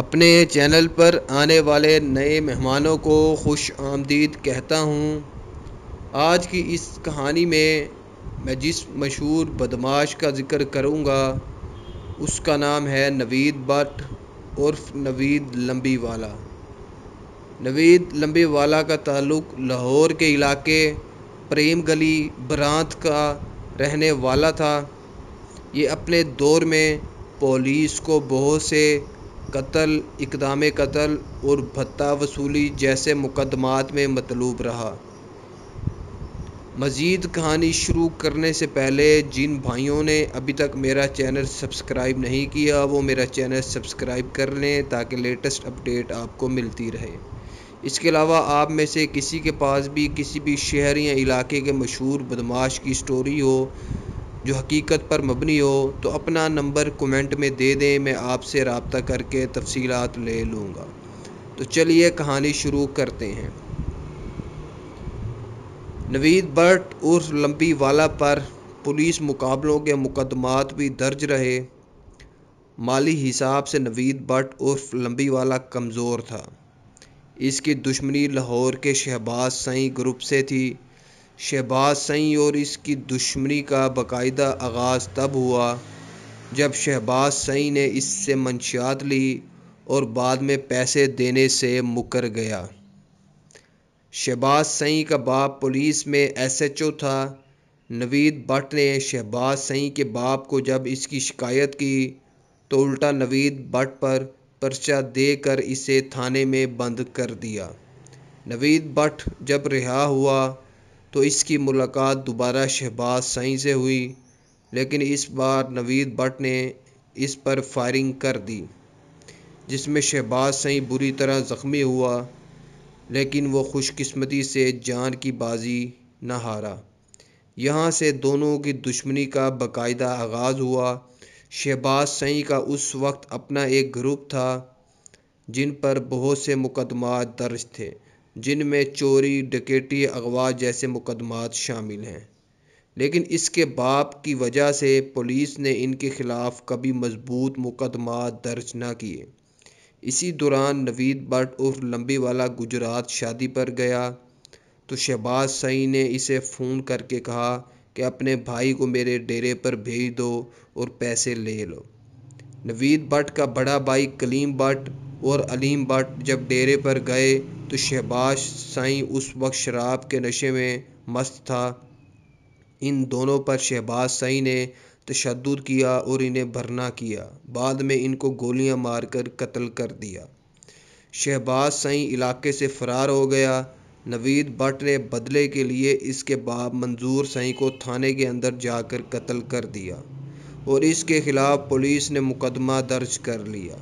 अपने चैनल पर आने वाले नए मेहमानों को खुश आमदीद कहता हूँ आज की इस कहानी में मैं जिस मशहूर बदमाश का ज़िक्र करूँगा उसका नाम है नवीद भट्ट उर्फ नवीद लंबी वाला नवीद लंबी वाला का ताल्लुक लाहौर के इलाके प्रेम गली बरात का रहने वाला था ये अपने दौर में पुलिस को बहुत से कत्ल इक़दाम कत्ल और भत्ता वसूली जैसे मुकदमात में मतलूब रहा मज़ीद कहानी शुरू करने से पहले जिन भाइयों ने अभी तक मेरा चैनल सब्सक्राइब नहीं किया वो मेरा चैनल सब्सक्राइब कर लें ताकि लेटेस्ट अपडेट आपको मिलती रहे इसके अलावा आप में से किसी के पास भी किसी भी शहर या इलाके के मशहूर बदमाश की स्टोरी हो जो हकीकत पर मबनी हो तो अपना नंबर कमेंट में दे दें मैं आपसे रबता करके तफसीलात ले लूँगा तो चलिए कहानी शुरू करते हैं नवीद बट उर्फ लंबी वाला पर पुलिस मुकाबलों के मुकदमात भी दर्ज रहे माली हिसाब से नवीद बट उर्फ लंबी वाला कमज़ोर था इसकी दुश्मनी लाहौर के शहबाज सई ग्रुप से थी शहबाज सईं और इसकी दुश्मनी का बाकायदा आगाज़ तब हुआ जब शहबाज सईं ने इससे मंशात ली और बाद में पैसे देने से मुकर गया शहबाज सईं का बाप पुलिस में एसएचओ था नवीद भट्ट ने शहबाज सईं के बाप को जब इसकी शिकायत की तो उल्टा नवीद भट्ट पर पर्चा देकर इसे थाने में बंद कर दिया नवीद भट्ट जब रिहा हुआ तो इसकी मुलाकात दोबारा शहबाज सईं से हुई लेकिन इस बार नवीद भट्ट ने इस पर फायरिंग कर दी जिसमें शहबाज सईं बुरी तरह ज़ख्मी हुआ लेकिन वो खुशकिस्मती से जान की बाजी न हारा यहाँ से दोनों की दुश्मनी का बाकायदा आगाज़ हुआ शहबाज सईं का उस वक्त अपना एक ग्रुप था जिन पर बहुत से मुकदमा दर्ज थे जिनमें चोरी डकैती अगवा जैसे मुकदमात शामिल हैं लेकिन इसके बाप की वजह से पुलिस ने इनके ख़िलाफ़ कभी मजबूत मुकदमा दर्ज ना किए इसी दौरान नवीद भट्ट उर्फ लंबी वाला गुजरात शादी पर गया तो शहबाज सई ने इसे फ़ोन करके कहा कि अपने भाई को मेरे डेरे पर भेज दो और पैसे ले लो नवीद भट्ट का बड़ा भाई कलीम भट्ट और अलीम भट्ट जब डेरे पर गए तो शहबाज साईं उस वक्त शराब के नशे में मस्त था इन दोनों पर शहबाज साईं ने तशद किया और इन्हें भरना किया बाद में इनको गोलियां मारकर कत्ल कर दिया शहबाज साईं इलाके से फ़रार हो गया नवीद भट्ट ने बदले के लिए इसके बाप मंजूर साईं को थाने के अंदर जाकर कत्ल कर दिया और इसके ख़िलाफ़ पुलिस ने मुकदमा दर्ज कर लिया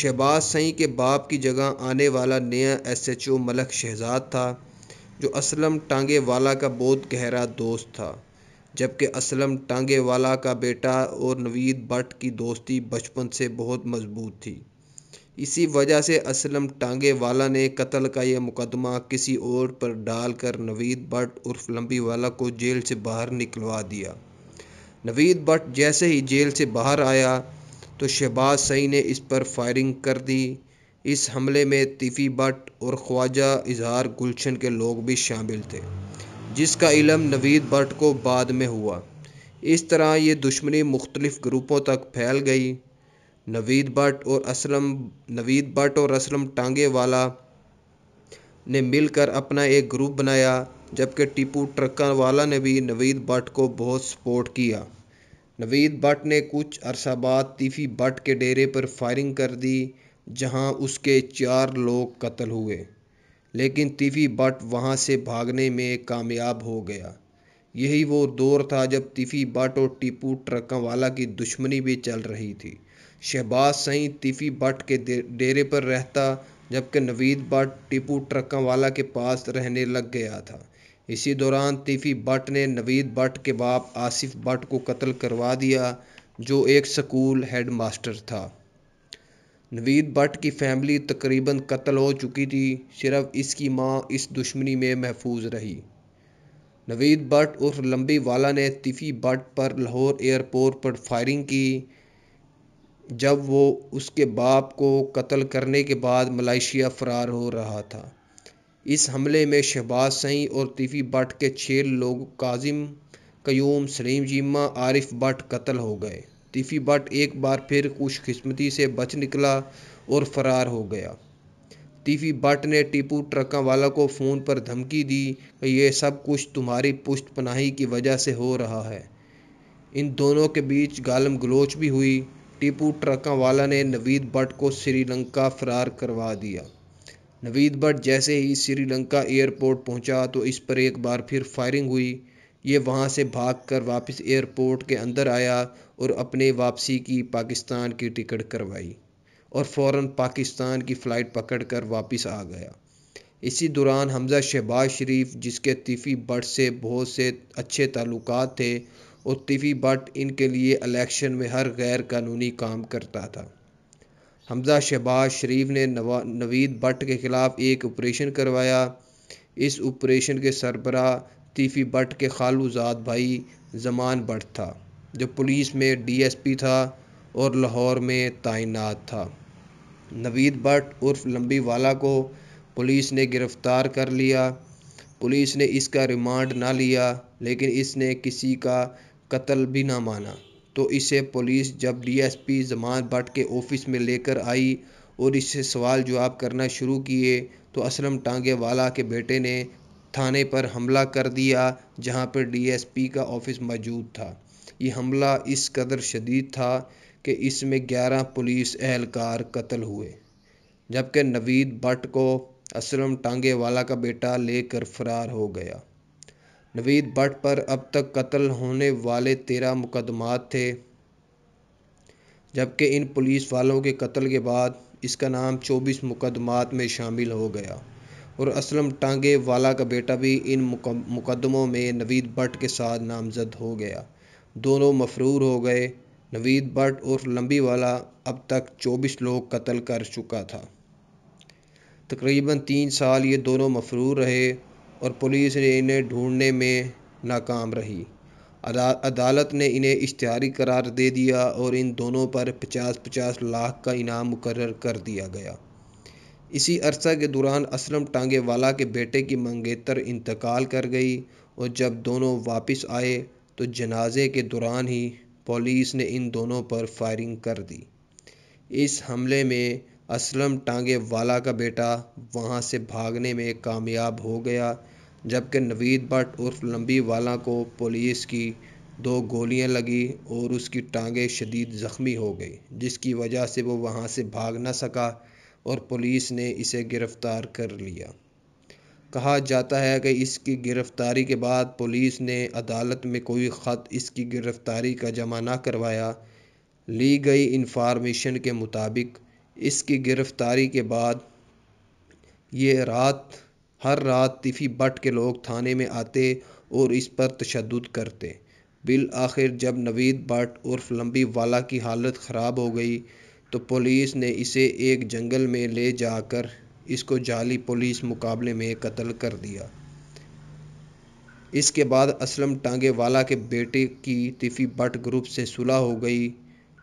शहबाज सई के बाप की जगह आने वाला नया एसएचओ मलक शहजाद था जो असलम टांगे वाला का बहुत गहरा दोस्त था जबकि असलम टांगे वाला का बेटा और नवीद भट्ट की दोस्ती बचपन से बहुत मजबूत थी इसी वजह से असलम टांगे वाला ने कत्ल का यह मुकदमा किसी और पर डालकर नवीद भट्ट उर्फ लंबी वाला को जेल से बाहर निकलवा दिया नवीद भट्ट जैसे ही जेल से बाहर आया तो शहबाज सई ने इस पर फायरिंग कर दी इस हमले में तिफी भट्ट और ख्वाजा इजहार गुलशन के लोग भी शामिल थे जिसका इलम नवीद भट्ट को बाद में हुआ इस तरह ये दुश्मनी मुख्तलिफ़ ग्रुपों तक फैल गई नवीद भट्ट और असलम नवीद भट्ट और असलम टांगे वाला ने मिलकर अपना एक ग्रुप बनाया जबकि टीपू ट्रक्का वाला ने भी नवीद भट्ट को बहुत सपोर्ट किया नवीद भट्ट ने कुछ अरसा बाद तीफी भट्ट के डेरे पर फायरिंग कर दी जहां उसके चार लोग कत्ल हुए लेकिन तीफी भट्ट वहां से भागने में कामयाब हो गया यही वो दौर था जब तीफी भट्ट और टीपू वाला की दुश्मनी भी चल रही थी शहबाज सही तीफ़ी भट्ट के डेरे पर रहता जबकि नवीद भट्ट टीपू वाला के पास रहने लग गया था इसी दौरान तिफी भट्ट ने नवीद भट्ट के बाप आसिफ भट्ट को कत्ल करवा दिया जो एक स्कूल हेडमास्टर था नवीद भट्ट की फैमिली तकरीबन कत्ल हो चुकी थी सिर्फ इसकी माँ इस दुश्मनी में महफूज रही नवीद भट्ट उर्फ लंबी वाला ने तिफी भट्ट पर लाहौर एयरपोर्ट पर फायरिंग की जब वो उसके बाप को कत्ल करने के बाद मलेशिया फ़रार हो रहा था इस हमले में शहबाज सही और तिफी भट्ट के छः लोग काजिम कयूम सलीम जिम्मा आरिफ भट्ट कत्ल हो गए तिफी भट्ट एक बार फिर खुशकस्मती से बच निकला और फरार हो गया तिफी भट्ट ने टीपू ट्रका वाला को फ़ोन पर धमकी दी कि यह सब कुछ तुम्हारी पुष्ट पनाही की वजह से हो रहा है इन दोनों के बीच गालम गलोच भी हुई टीपू ट्रका वाला ने नवीद भट्ट को श्रीलंका फरार करवा दिया नवीद भट्ट जैसे ही श्रीलंका एयरपोर्ट पहुंचा तो इस पर एक बार फिर फायरिंग हुई ये वहां से भागकर वापस एयरपोर्ट के अंदर आया और अपने वापसी की पाकिस्तान की टिकट करवाई और फ़ौर पाकिस्तान की फ़्लाइट पकड़ कर वापस आ गया इसी दौरान हमज़ा शहबाज शरीफ जिसके तिफ़ी भट्ट से बहुत से अच्छे ताल्लुक थे और तिफ़ी भट्ट इनके लिए इलेक्शन में हर गैर कानूनी काम करता था हमजा शहबाज शरीफ ने नवीद भट्ट के ख़िलाफ़ एक ऑपरेशन करवाया इस ऑपरेशन के सरबरा तीफ़ी भट्ट के ज़ाद भाई जमान भट्ट था जो पुलिस में डीएसपी था और लाहौर में तैनात था नवीद भट्ट उर्फ लंबी वाला को पुलिस ने गिरफ़्तार कर लिया पुलिस ने इसका रिमांड ना लिया लेकिन इसने किसी का कत्ल भी ना माना तो इसे पुलिस जब डीएसपी जमान भट्ट के ऑफिस में लेकर आई और इससे सवाल जवाब करना शुरू किए तो असलम टांगे वाला के बेटे ने थाने पर हमला कर दिया जहां पर डीएसपी का ऑफिस मौजूद था ये हमला इस कदर शदीद था कि इसमें 11 पुलिस एहलकार कत्ल हुए जबकि नवीद भट्ट को असलम टांगे वाला का बेटा लेकर फरार हो गया नवीद भट्ट पर अब तक कत्ल होने वाले तेरह मुकदमात थे जबकि इन पुलिस वालों के कत्ल के बाद इसका नाम चौबीस मुकदमात में शामिल हो गया और असलम टांगे वाला का बेटा भी इन मुकदमों में नवीद भट्ट के साथ नामजद हो गया दोनों मफरूर हो गए नवीद भट्ट और लंबी वाला अब तक चौबीस लोग कत्ल कर चुका था तकरीबन तीन साल ये दोनों मफरूर रहे और पुलिस ने इन्हें ढूंढने में नाकाम रही अदा, अदालत ने इन्हें इश्तहारी करार दे दिया और इन दोनों पर पचास पचास लाख का इनाम मुकर कर दिया गया इसी अरसा के दौरान असलम टांगे वाला के बेटे की मंगेतर इंतकाल कर गई और जब दोनों वापस आए तो जनाजे के दौरान ही पुलिस ने इन दोनों पर फायरिंग कर दी इस हमले में असलम टांगे वाला का बेटा वहाँ से भागने में कामयाब हो गया जबकि नवीद भट्ट उर्फ लंबी वाला को पुलिस की दो गोलियां लगी और उसकी टांगें शदीद ज़ख्मी हो गई जिसकी वजह से वो वहां से भाग न सका और पुलिस ने इसे गिरफ़्तार कर लिया कहा जाता है कि इसकी गिरफ़्तारी के बाद पुलिस ने अदालत में कोई ख़त इसकी गिरफ़्तारी का जमा ना करवाया ली गई इंफॉर्मेशन के मुताबिक इसकी गिरफ़्तारी के बाद ये रात हर रात तिफी बट के लोग थाने में आते और इस पर तशद करते बिल आखिर जब नवीद बट उर्फ लंबी वाला की हालत ख़राब हो गई तो पुलिस ने इसे एक जंगल में ले जाकर इसको जाली पुलिस मुकाबले में कत्ल कर दिया इसके बाद असलम टांगे वाला के बेटे की तिफी बट ग्रुप से सुलह हो गई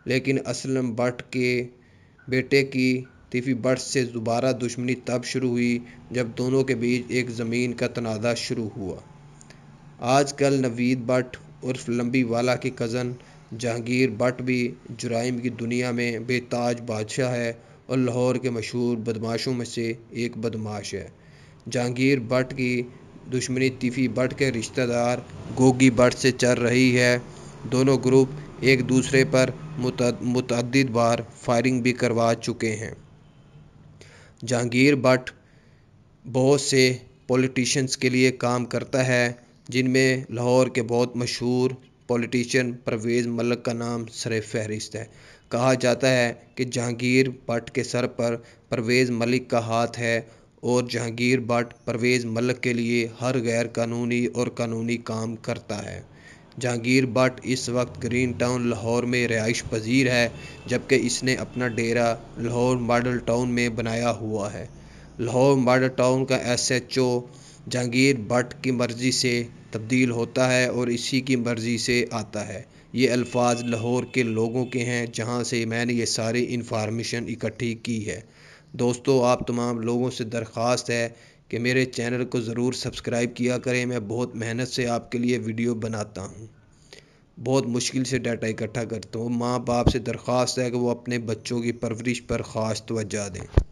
लेकिन असलम बट के बेटे की तीफी बर्ड्स से दोबारा दुश्मनी तब शुरू हुई जब दोनों के बीच एक ज़मीन का तनाज़ा शुरू हुआ आजकल नवीद बट उर्फ लंबी वाला की कज़न जहांगीर बट भी जुराइम की दुनिया में बेताज बादशाह है और लाहौर के मशहूर बदमाशों में से एक बदमाश है जहांगीर बट की दुश्मनी तीफी भट्ट के रिश्तेदार गोगी बट से चल रही है दोनों ग्रुप एक दूसरे पर मुतद बार फायरिंग भी करवा चुके हैं जहांगीर भट्ट बहुत से पॉलिटिशियंस के लिए काम करता है जिनमें लाहौर के बहुत मशहूर पॉलिटिशन परवेज़ मलक का नाम सर फहरिस्त है कहा जाता है कि जहांगीर भट्ट के सर पर परवेज़ मलिक का हाथ है और जहांगीर भट्ट परवेज़ मलिक के लिए हर गैर कानूनी और कानूनी काम करता है जहांगीर भट इस वक्त ग्रीन टाउन लाहौर में रिहाइश पजीर है जबकि इसने अपना डेरा लाहौर मॉडल टाउन में बनाया हुआ है लाहौर मॉडल टाउन का S H O Jahangir Bhat की मर्ज़ी से तब्दील होता है और इसी की मर्ज़ी से आता है ये अल्फाज लाहौर के लोगों के हैं जहाँ से मैंने ये सारी इंफॉर्मेशन इकट्ठी की है दोस्तों आप तमाम लोगों से दरख्वास्त है कि मेरे चैनल को ज़रूर सब्सक्राइब किया करें मैं बहुत मेहनत से आपके लिए वीडियो बनाता हूँ बहुत मुश्किल से डाटा इकट्ठा करता हूँ माँ बाप से दरख्वास्त है कि वो अपने बच्चों की परवरिश पर ख़ास तोज्जा दें